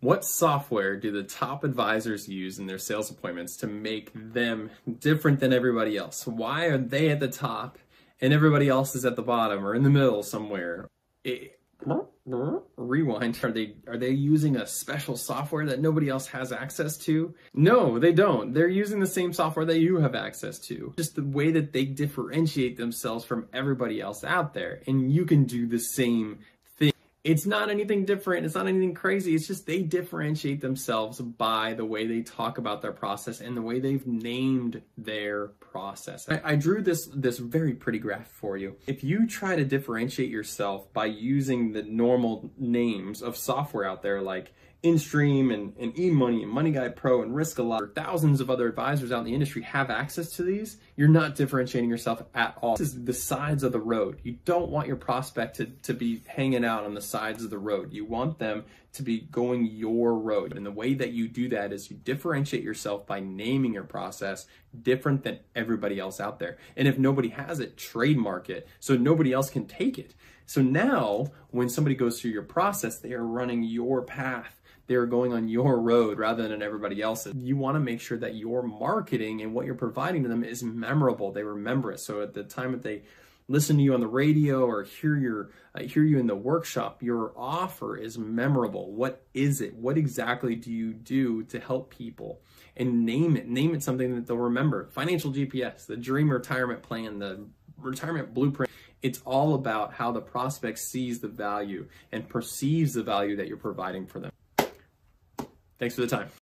What software do the top advisors use in their sales appointments to make them different than everybody else? Why are they at the top and everybody else is at the bottom or in the middle somewhere? It, rewind are they are they using a special software that nobody else has access to no they don't they're using the same software that you have access to just the way that they differentiate themselves from everybody else out there and you can do the same it's not anything different. It's not anything crazy. It's just they differentiate themselves by the way they talk about their process and the way they've named their process. I, I drew this, this very pretty graph for you. If you try to differentiate yourself by using the normal names of software out there like InStream and, and eMoney and Money Guy Pro and Risk a lot, thousands of other advisors out in the industry have access to these, you're not differentiating yourself at all. This is the sides of the road. You don't want your prospect to, to be hanging out on the sides of the road. You want them to be going your road. And the way that you do that is you differentiate yourself by naming your process different than everybody else out there. And if nobody has it, trademark it so nobody else can take it. So now when somebody goes through your process, they are running your path they are going on your road rather than everybody else's. You want to make sure that your marketing and what you're providing to them is memorable. They remember it. So at the time that they listen to you on the radio or hear your uh, hear you in the workshop your offer is memorable what is it what exactly do you do to help people and name it name it something that they'll remember financial gps the dream retirement plan the retirement blueprint it's all about how the prospect sees the value and perceives the value that you're providing for them Thanks for the time.